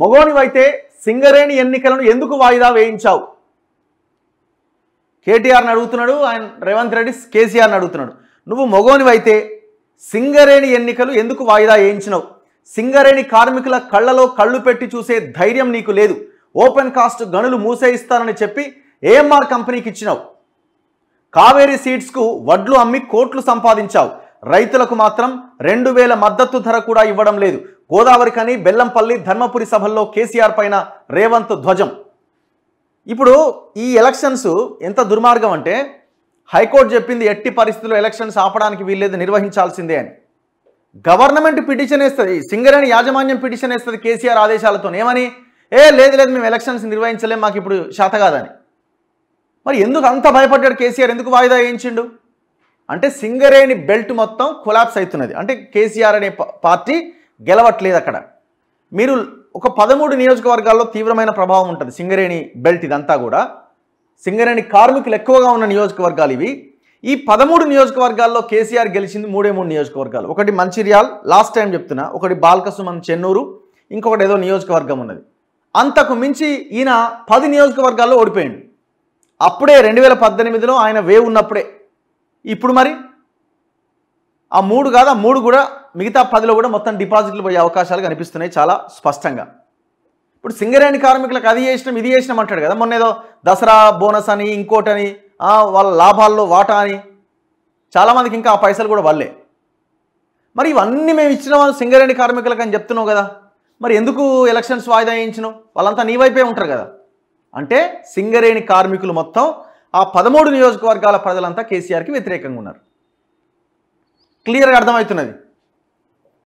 మగోనివైతే సింగరేణి ఎన్నికలను ఎందుకు వాయిదా వేయించావు కేటీఆర్ని అడుగుతున్నాడు ఆయన రేవంత్ రెడ్డి కేసీఆర్ని అడుగుతున్నాడు నువ్వు మగోనివైతే సింగరేణి ఎన్నికలు ఎందుకు వాయిదా వేయించినవు సింగరేణి కార్మికుల కళ్ళలో కళ్ళు పెట్టి చూసే ధైర్యం నీకు లేదు ఓపెన్ కాస్ట్ గనులు మూసేయిస్తానని చెప్పి ఏఎంఆర్ కంపెనీకి ఇచ్చినావు కావేరీ సీడ్స్కు వడ్లు అమ్మి కోట్లు సంపాదించావు రైతులకు మాత్రం రెండు వేల మద్దతు ధర కూడా ఇవ్వడం లేదు గోదావరి కానీ బెల్లంపల్లి ధర్మపురి సభల్లో కేసీఆర్ పైన రేవంత్ ధ్వజం ఇప్పుడు ఈ ఎలక్షన్స్ ఎంత దుర్మార్గం అంటే హైకోర్టు చెప్పింది ఎట్టి పరిస్థితుల్లో ఎలక్షన్స్ ఆపడానికి వీల్లేదు నిర్వహించాల్సిందే అని గవర్నమెంట్ పిటిషన్ వేస్తుంది సింగరేణి యాజమాన్యం పిటిషన్ వేస్తుంది కేసీఆర్ ఆదేశాలతో ఏమని ఏ లేదు లేదు మేము ఎలక్షన్స్ నిర్వహించలేము మాకు ఇప్పుడు శాత కాదని మరి ఎందుకు అంత భయపడ్డాడు కేసీఆర్ ఎందుకు వాయిదా వేయించిండు అంటే సింగరేణి బెల్ట్ మొత్తం కొలాప్స్ అవుతున్నది అంటే కేసీఆర్ అనే పార్టీ గెలవట్లేదు అక్కడ మీరు ఒక పదమూడు నియోజకవర్గాల్లో తీవ్రమైన ప్రభావం ఉంటుంది సింగరేణి బెల్ట్ ఇదంతా కూడా సింగరేణి కార్మికులు ఎక్కువగా ఉన్న నియోజకవర్గాలు ఇవి ఈ పదమూడు నియోజకవర్గాల్లో కేసీఆర్ గెలిచింది మూడే మూడు నియోజకవర్గాలు ఒకటి మంచిర్యాల్ లాస్ట్ టైం చెప్తున్నా ఒకటి బాల్కసుమన్ చెన్నూరు ఇంకొకటి ఏదో నియోజకవర్గం ఉన్నది అంతకు మించి ఈయన పది నియోజకవర్గాల్లో ఓడిపోయాడు అప్పుడే రెండు వేల పద్దెనిమిదిలో ఆయన వేవ్ ఉన్నప్పుడే ఇప్పుడు మరి ఆ మూడు కాదు ఆ మూడు కూడా మిగతా పదిలో కూడా మొత్తం డిపాజిట్లు పోయే అవకాశాలు కనిపిస్తున్నాయి చాలా స్పష్టంగా ఇప్పుడు సింగరేణి కార్మికులకు అది చేసినాం ఇది చేసినాం అంటాడు కదా మొన్న ఏదో దసరా బోనస్ అని ఇంకోటని వాళ్ళ లాభాల్లో వాటా అని చాలామందికి ఇంకా ఆ పైసలు కూడా వల్లే మరి ఇవన్నీ మేము ఇచ్చిన వాళ్ళు సింగరేణి కార్మికులకు అని చెప్తున్నావు కదా మరి ఎందుకు ఎలక్షన్స్ వాయిదా వేయించినావు వాళ్ళంతా నీ వైపే ఉంటారు కదా అంటే సింగరేణి కార్మికులు మొత్తం ఆ పదమూడు నియోజకవర్గాల ప్రజలంతా కేసీఆర్కి వ్యతిరేకంగా ఉన్నారు క్లియర్గా అర్థమవుతున్నది